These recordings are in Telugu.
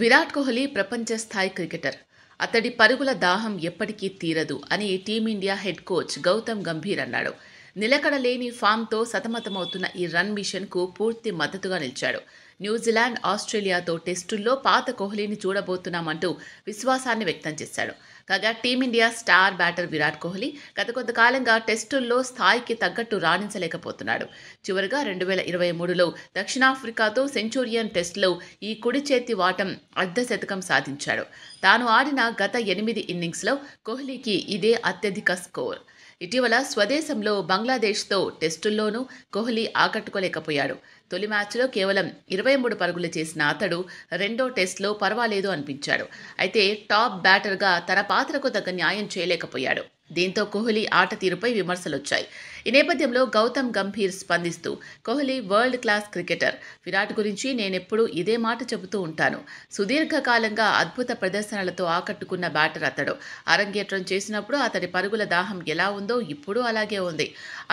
విరాట్ కోహ్లీ ప్రపంచ స్థాయి క్రికెటర్ అతడి పరుగుల దాహం ఎప్పటికీ తీరదు అని team India head coach Gautam Gambhir అన్నాడు నిలకడలేని ఫామ్తో సతమతమవుతున్న ఈ రన్ మిషన్కు పూర్తి మద్దతుగా నిలిచాడు న్యూజిలాండ్ ఆస్ట్రేలియాతో టెస్టుల్లో పాత కోహ్లీని చూడబోతున్నామంటూ విశ్వాసాన్ని వ్యక్తం చేశాడు కాగా team India star batter Virat Kohli గత కొంతకాలంగా టెస్టుల్లో స్థాయికి తగ్గట్టు రాణించలేకపోతున్నాడు చివరిగా రెండు వేల ఇరవై మూడులో దక్షిణాఫ్రికాతో సెంచూరియన్ టెస్టులో ఈ కుడి చేతి వాటం అర్ధశతకం సాధించాడు తాను ఆడిన గత ఎనిమిది ఇన్నింగ్స్లో కోహ్లీకి ఇదే అత్యధిక స్కోర్ ఇటీవల స్వదేశంలో బంగ్లాదేశ్తో టెస్టుల్లోనూ కోహ్లీ ఆకట్టుకోలేకపోయాడు తొలి మ్యాచ్లో కేవలం ఇరవై మూడు పరుగులు చేసిన అతడు రెండో టెస్ట్లో పర్వాలేదు అనిపించాడు అయితే టాప్ బ్యాటర్గా తన పాత్రకు తగ్గ న్యాయం చేయలేకపోయాడు దీంతో కోహ్లీ ఆట తీరుపై విమర్శలొచ్చాయి ఈ నేపథ్యంలో గౌతమ్ గంభీర్ స్పందిస్తూ Kohli world class cricketer Virat గురించి నేనెప్పుడూ ఇదే మాట చెబుతూ ఉంటాను సుదీర్ఘకాలంగా అద్భుత ప్రదర్శనలతో ఆకట్టుకున్న బ్యాటర్ అతడు అరంగేట్రం చేసినప్పుడు అతడి పరుగుల దాహం ఎలా ఉందో ఇప్పుడు అలాగే ఉంది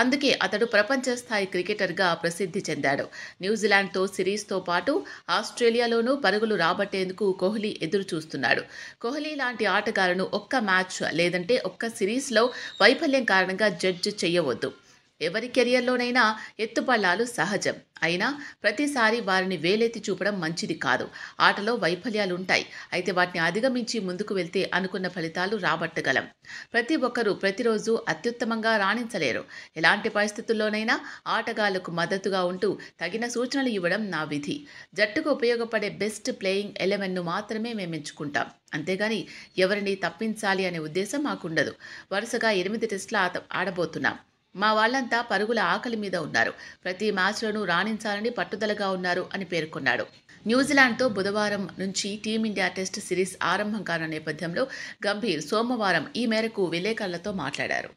అందుకే అతడు ప్రపంచ స్థాయి క్రికెటర్గా ప్రసిద్ధి చెందాడు న్యూజిలాండ్తో సిరీస్తో పాటు ఆస్ట్రేలియాలోనూ పరుగులు రాబట్టేందుకు కోహ్లీ ఎదురు చూస్తున్నాడు కోహ్లీ లాంటి ఆటగాళ్లను ఒక్క మ్యాచ్ లేదంటే ఒక్క సిరీస్ కేసులో వైఫల్యం కారణంగా జడ్జి చేయవద్దు ఎవరి కెరియర్లోనైనా ఎత్తుపల్లాలు సహజం అయినా ప్రతిసారి వారిని వేలెత్తి చూపడం మంచిది కాదు ఆటలో వైఫల్యాలు ఉంటాయి అయితే వాటిని అధిగమించి ముందుకు వెళ్తే అనుకున్న ఫలితాలు రాబట్టగలం ప్రతి ఒక్కరూ ప్రతిరోజు అత్యుత్తమంగా రాణించలేరు ఎలాంటి పరిస్థితుల్లోనైనా ఆటగాళ్లకు మద్దతుగా ఉంటూ తగిన సూచనలు ఇవ్వడం నా విధి జట్టుకు ఉపయోగపడే బెస్ట్ ప్లేయింగ్ ఎలెవెన్ను మాత్రమే మేము ఎంచుకుంటాం అంతేగాని ఎవరిని తప్పించాలి అనే ఉద్దేశం మాకుండదు వరుసగా ఎనిమిది టెస్టులు ఆడబోతున్నాం మా వాళ్ళంతా పరుగుల ఆకలి మీద ఉన్నారు ప్రతి మ్యాచ్లోనూ రాణించాలని పట్టుదలగా ఉన్నారు అని పేర్కొన్నాడు న్యూజిలాండ్తో బుధవారం నుంచి టీమిండియా టెస్ట్ సిరీస్ ఆరంభం కాన నేపథ్యంలో గంభీర్ సోమవారం ఈ మేరకు విలేకరులతో మాట్లాడారు